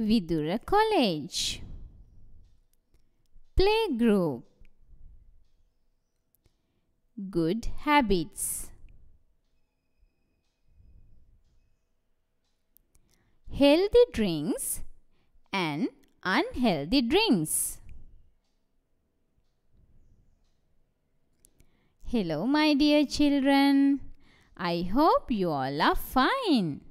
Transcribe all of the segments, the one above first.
Vidura College Playgroup Good Habits Healthy Drinks and Unhealthy Drinks Hello my dear children. I hope you all are fine.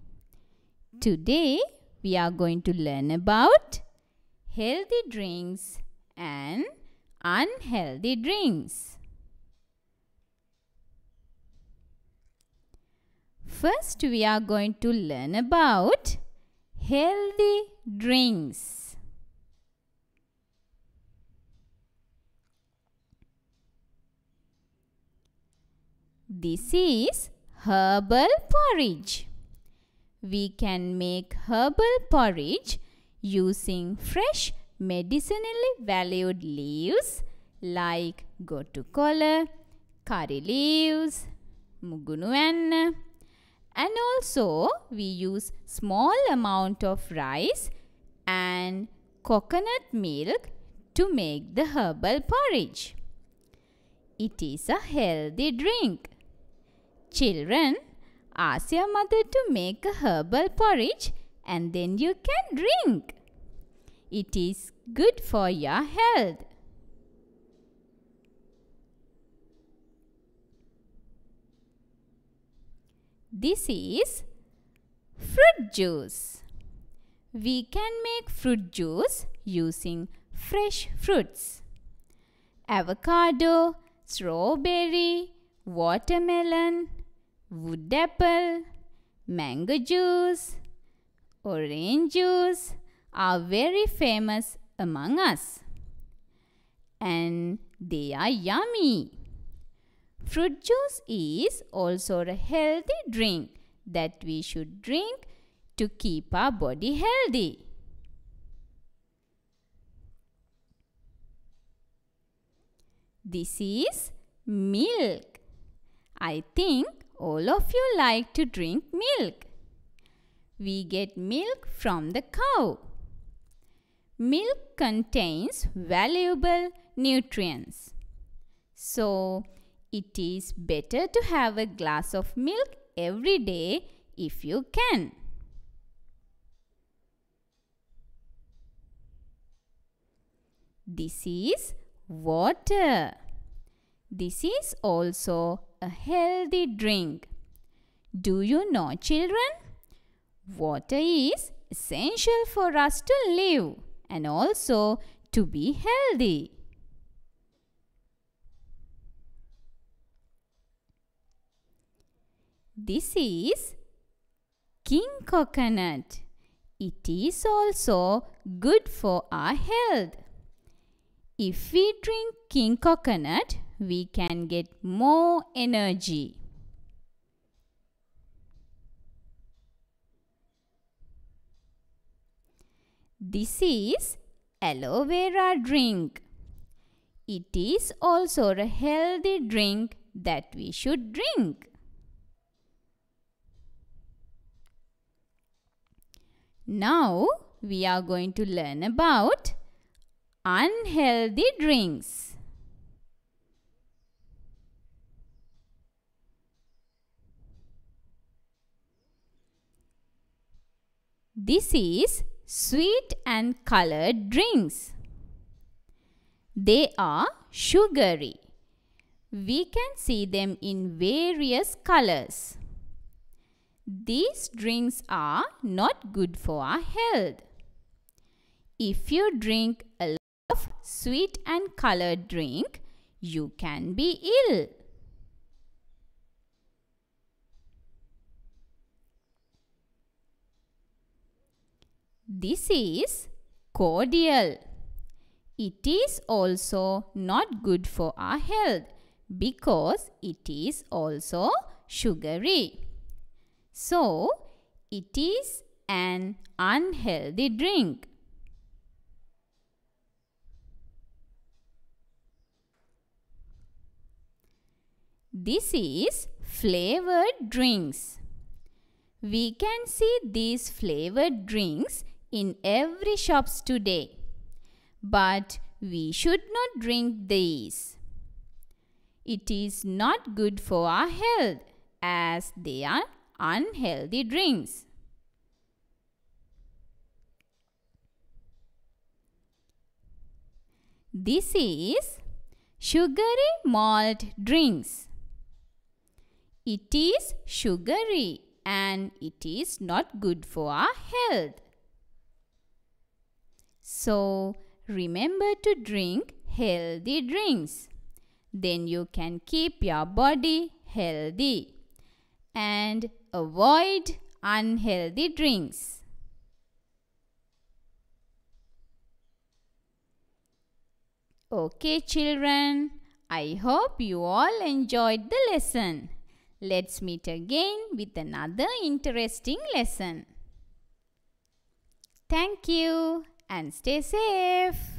Today we are going to learn about healthy drinks and unhealthy drinks. First, we are going to learn about healthy drinks. This is herbal porridge we can make herbal porridge using fresh medicinally valued leaves like gotukola, curry leaves, mugunuanna and also we use small amount of rice and coconut milk to make the herbal porridge. It is a healthy drink. Children, Ask your mother to make a herbal porridge and then you can drink. It is good for your health. This is fruit juice. We can make fruit juice using fresh fruits. Avocado, strawberry, watermelon, wood apple, mango juice, orange juice are very famous among us. And they are yummy. Fruit juice is also a healthy drink that we should drink to keep our body healthy. This is milk. I think all of you like to drink milk. We get milk from the cow. Milk contains valuable nutrients. So, it is better to have a glass of milk every day if you can. This is water. This is also a healthy drink. Do you know, children? Water is essential for us to live and also to be healthy. This is king coconut. It is also good for our health. If we drink king coconut, we can get more energy. This is aloe vera drink. It is also a healthy drink that we should drink. Now we are going to learn about unhealthy drinks. This is sweet and colored drinks. They are sugary. We can see them in various colors. These drinks are not good for our health. If you drink a lot of sweet and colored drink, you can be ill. This is cordial. It is also not good for our health because it is also sugary. So, it is an unhealthy drink. This is flavored drinks. We can see these flavored drinks in every shops today. But we should not drink these. It is not good for our health as they are unhealthy drinks. This is sugary malt drinks. It is sugary and it is not good for our health. So remember to drink healthy drinks. Then you can keep your body healthy and avoid unhealthy drinks. Okay children, I hope you all enjoyed the lesson. Let's meet again with another interesting lesson. Thank you and stay safe.